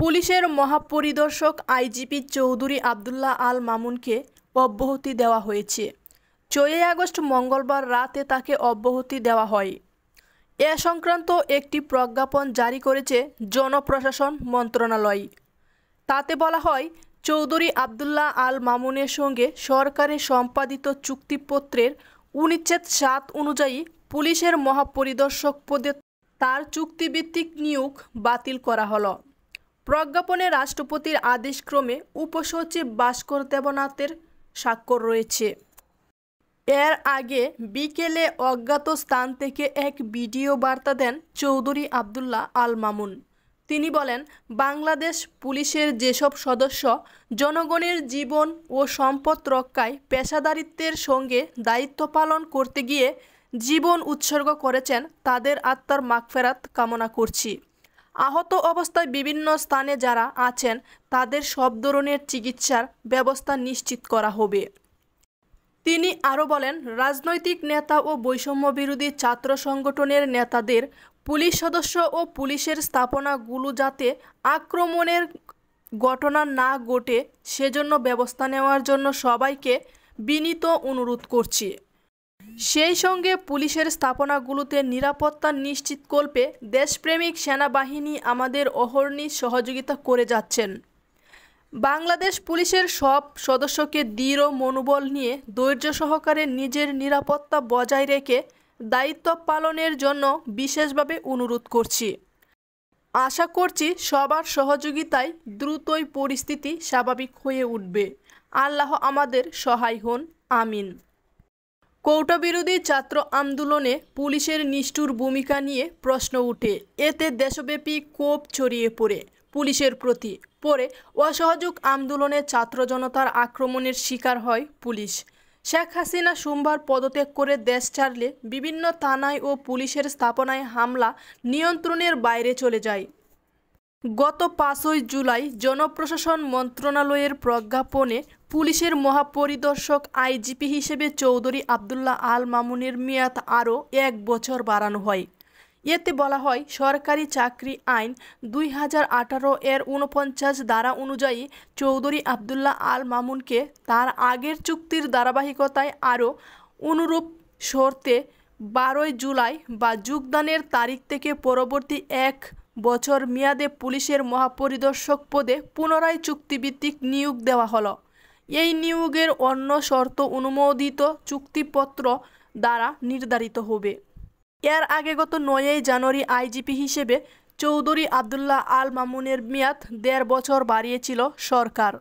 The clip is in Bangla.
পুলিশের মহাপরিদর্শক আইজিপি চৌধুরী আবদুল্লাহ আল মামুনকে অব্যাহতি দেওয়া হয়েছে চৌই আগস্ট মঙ্গলবার রাতে তাকে অব্যাহতি দেওয়া হয় এ সংক্রান্ত একটি প্রজ্ঞাপন জারি করেছে জনপ্রশাসন মন্ত্রণালয় তাতে বলা হয় চৌধুরী আবদুল্লাহ আল মামুনের সঙ্গে সরকারের সম্পাদিত চুক্তিপত্রের অনুচ্ছেদ সাত অনুযায়ী পুলিশের মহাপরিদর্শক পদে তার চুক্তিভিত্তিক নিয়োগ বাতিল করা হলো প্রজ্ঞাপনে রাষ্ট্রপতির আদেশক্রমে উপসচিব ভাস্কর দেবনাথের স্বাক্ষর রয়েছে এর আগে বিকেলে অজ্ঞাত স্থান থেকে এক ভিডিও বার্তা দেন চৌধুরী আবদুল্লাহ আল মামুন তিনি বলেন বাংলাদেশ পুলিশের যেসব সদস্য জনগণের জীবন ও সম্পদ রক্ষায় পেশাদারিত্বের সঙ্গে দায়িত্ব পালন করতে গিয়ে জীবন উৎসর্গ করেছেন তাদের আত্মার মাগফেরাত কামনা করছি আহত অবস্থায় বিভিন্ন স্থানে যারা আছেন তাদের সব ধরনের চিকিৎসার ব্যবস্থা নিশ্চিত করা হবে তিনি আরও বলেন রাজনৈতিক নেতা ও বৈষম্য বিরোধী ছাত্র সংগঠনের নেতাদের পুলিশ সদস্য ও পুলিশের স্থাপনাগুলো যাতে আক্রমণের ঘটনা না ঘটে সেজন্য ব্যবস্থা নেওয়ার জন্য সবাইকে বিনীত অনুরোধ করছি সেই সঙ্গে পুলিশের স্থাপনাগুলোতে নিরাপত্তা নিশ্চিত করবে দেশপ্রেমিক সেনাবাহিনী আমাদের অহর্নি সহযোগিতা করে যাচ্ছেন বাংলাদেশ পুলিশের সব সদস্যকে দৃঢ় মনোবল নিয়ে ধৈর্য সহকারে নিজের নিরাপত্তা বজায় রেখে দায়িত্ব পালনের জন্য বিশেষভাবে অনুরোধ করছি আশা করছি সবার সহযোগিতায় দ্রুতই পরিস্থিতি স্বাভাবিক হয়ে উঠবে আল্লাহ আমাদের সহায় হন আমিন কৌটা বিরোধী ছাত্র আন্দোলনে পুলিশের নিষ্ঠুর ভূমিকা নিয়ে প্রশ্ন উঠে এতে দেশব্যাপী কোপ ছড়িয়ে পড়ে পুলিশের প্রতি পরে অসহযোগ আন্দোলনে ছাত্র জনতার আক্রমণের শিকার হয় পুলিশ শেখ হাসিনা সোমবার পদত্যাগ করে দেশ ছাড়লে বিভিন্ন থানায় ও পুলিশের স্থাপনায় হামলা নিয়ন্ত্রণের বাইরে চলে যায় গত পাঁচই জুলাই জনপ্রশাসন মন্ত্রণালয়ের প্রজ্ঞাপনে পুলিশের মহাপরিদর্শক আইজিপি হিসেবে চৌধুরী আবদুল্লাহ আল মামুনের মেয়াদ আরও এক বছর বাড়ানো হয় এতে বলা হয় সরকারি চাকরি আইন দুই হাজার আঠারো এর উনপঞ্চাশ ধারা অনুযায়ী চৌধুরী আবদুল্লাহ আল মামুনকে তার আগের চুক্তির ধারাবাহিকতায় আরও অনুরূপ শর্তে বারোই জুলাই বা যোগদানের তারিখ থেকে পরবর্তী এক বছর মেয়াদে পুলিশের মহাপরিদর্শক পদে পুনরায় চুক্তিভিত্তিক নিয়োগ দেওয়া হলো এই নিয়োগের অন্য শর্ত অনুমোদিত চুক্তিপত্র দ্বারা নির্ধারিত হবে এর আগে গত নয়ই জানুয়ারি আইজিপি হিসেবে চৌধুরী আবদুল্লাহ আল মামুনের মেয়াদ দেড় বছর বাড়িয়েছিল সরকার